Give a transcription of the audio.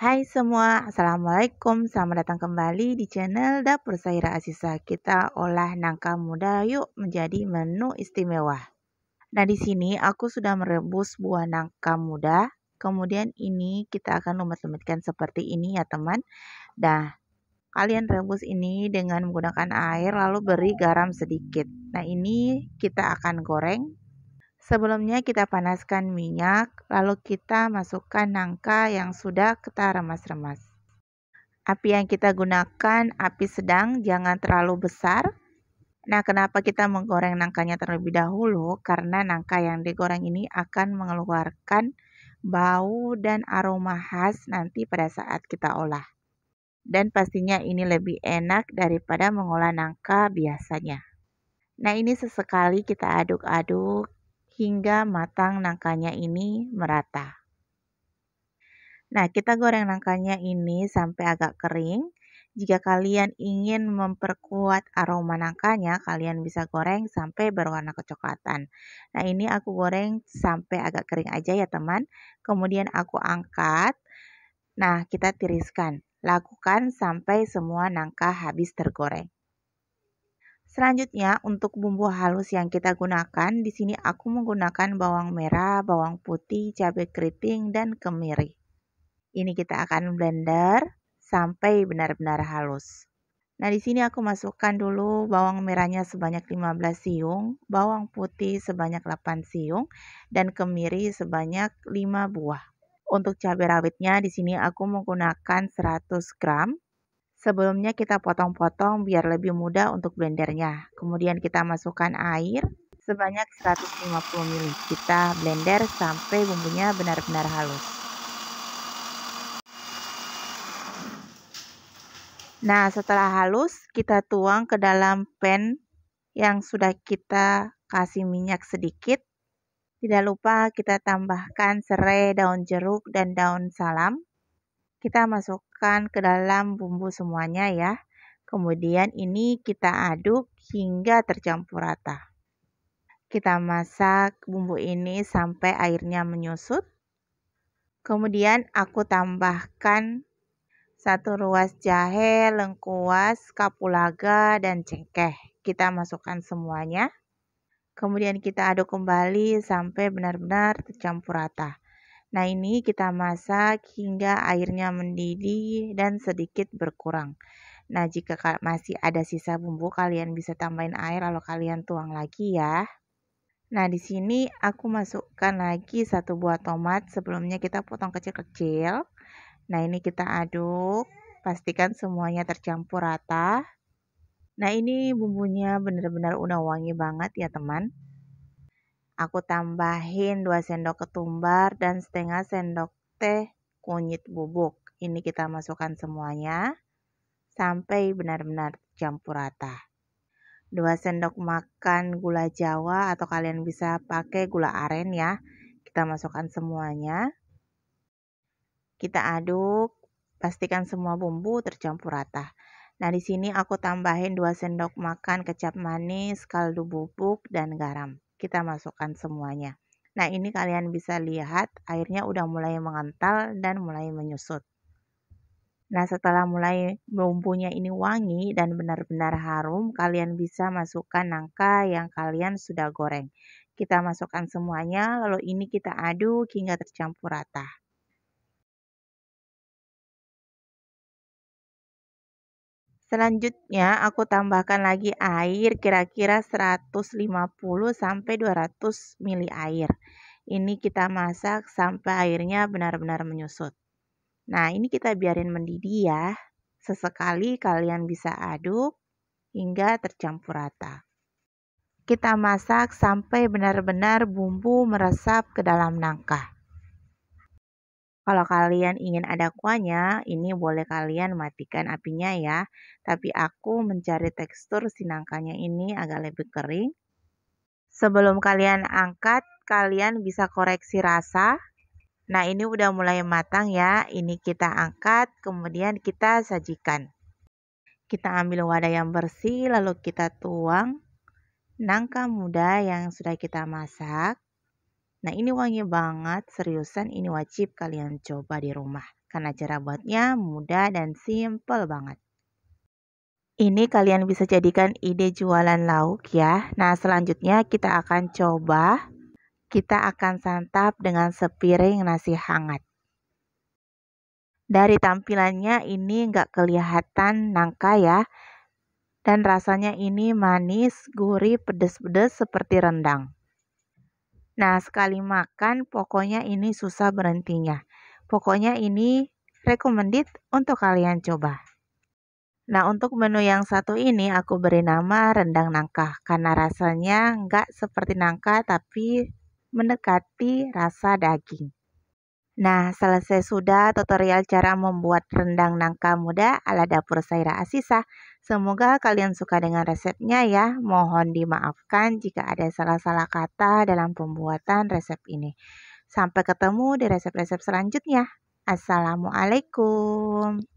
Hai semua, Assalamualaikum Selamat datang kembali di channel Dapur Saira Asisa Kita olah nangka muda yuk menjadi menu istimewa Nah di sini aku sudah merebus buah nangka muda Kemudian ini kita akan lumet-lumetkan seperti ini ya teman Nah kalian rebus ini dengan menggunakan air lalu beri garam sedikit Nah ini kita akan goreng Sebelumnya kita panaskan minyak, lalu kita masukkan nangka yang sudah kita remas-remas. Api yang kita gunakan api sedang, jangan terlalu besar. Nah, kenapa kita menggoreng nangkanya terlebih dahulu? Karena nangka yang digoreng ini akan mengeluarkan bau dan aroma khas nanti pada saat kita olah. Dan pastinya ini lebih enak daripada mengolah nangka biasanya. Nah, ini sesekali kita aduk-aduk hingga matang nangkanya ini merata. Nah, kita goreng nangkanya ini sampai agak kering. Jika kalian ingin memperkuat aroma nangkanya, kalian bisa goreng sampai berwarna kecoklatan. Nah, ini aku goreng sampai agak kering aja ya, teman. Kemudian aku angkat. Nah, kita tiriskan. Lakukan sampai semua nangka habis tergoreng. Selanjutnya, untuk bumbu halus yang kita gunakan, di sini aku menggunakan bawang merah, bawang putih, cabai keriting, dan kemiri. Ini kita akan blender sampai benar-benar halus. Nah, di sini aku masukkan dulu bawang merahnya sebanyak 15 siung, bawang putih sebanyak 8 siung, dan kemiri sebanyak 5 buah. Untuk cabai rawitnya di sini aku menggunakan 100 gram, Sebelumnya kita potong-potong biar lebih mudah untuk blendernya. Kemudian kita masukkan air sebanyak 150 ml. Kita blender sampai bumbunya benar-benar halus. Nah, setelah halus, kita tuang ke dalam pan yang sudah kita kasih minyak sedikit. Tidak lupa kita tambahkan serai daun jeruk dan daun salam. Kita masukkan ke dalam bumbu semuanya ya. Kemudian ini kita aduk hingga tercampur rata. Kita masak bumbu ini sampai airnya menyusut. Kemudian aku tambahkan satu ruas jahe, lengkuas, kapulaga, dan cengkeh. Kita masukkan semuanya. Kemudian kita aduk kembali sampai benar-benar tercampur rata. Nah, ini kita masak hingga airnya mendidih dan sedikit berkurang. Nah, jika masih ada sisa bumbu, kalian bisa tambahin air lalu kalian tuang lagi ya. Nah, di sini aku masukkan lagi satu buah tomat. Sebelumnya kita potong kecil-kecil. Nah, ini kita aduk. Pastikan semuanya tercampur rata. Nah, ini bumbunya benar-benar udah wangi banget ya, teman. Aku tambahin 2 sendok ketumbar dan setengah sendok teh kunyit bubuk. Ini kita masukkan semuanya sampai benar-benar campur rata. 2 sendok makan gula jawa atau kalian bisa pakai gula aren ya. Kita masukkan semuanya. Kita aduk, pastikan semua bumbu tercampur rata. Nah, di sini aku tambahin 2 sendok makan kecap manis, kaldu bubuk, dan garam kita masukkan semuanya. Nah, ini kalian bisa lihat airnya udah mulai mengental dan mulai menyusut. Nah, setelah mulai bumbunya ini wangi dan benar-benar harum, kalian bisa masukkan nangka yang kalian sudah goreng. Kita masukkan semuanya, lalu ini kita aduk hingga tercampur rata. Selanjutnya aku tambahkan lagi air kira-kira 150 sampai 200 ml air. Ini kita masak sampai airnya benar-benar menyusut. Nah, ini kita biarin mendidih ya. Sesekali kalian bisa aduk hingga tercampur rata. Kita masak sampai benar-benar bumbu meresap ke dalam nangka. Kalau kalian ingin ada kuahnya, ini boleh kalian matikan apinya ya. Tapi aku mencari tekstur si ini agak lebih kering. Sebelum kalian angkat, kalian bisa koreksi rasa. Nah, ini udah mulai matang ya. Ini kita angkat, kemudian kita sajikan. Kita ambil wadah yang bersih, lalu kita tuang nangka muda yang sudah kita masak. Nah ini wangi banget, seriusan ini wajib kalian coba di rumah. Karena cara buatnya mudah dan simple banget. Ini kalian bisa jadikan ide jualan lauk ya. Nah selanjutnya kita akan coba, kita akan santap dengan sepiring nasi hangat. Dari tampilannya ini nggak kelihatan nangka ya. Dan rasanya ini manis, gurih, pedes-pedes seperti rendang. Nah, sekali makan pokoknya ini susah berhentinya. Pokoknya ini recommended untuk kalian coba. Nah, untuk menu yang satu ini aku beri nama rendang nangka karena rasanya nggak seperti nangka tapi mendekati rasa daging. Nah, selesai sudah tutorial cara membuat rendang nangka muda ala dapur Saira Asisa. Semoga kalian suka dengan resepnya ya. Mohon dimaafkan jika ada salah-salah kata dalam pembuatan resep ini. Sampai ketemu di resep-resep selanjutnya. Assalamualaikum.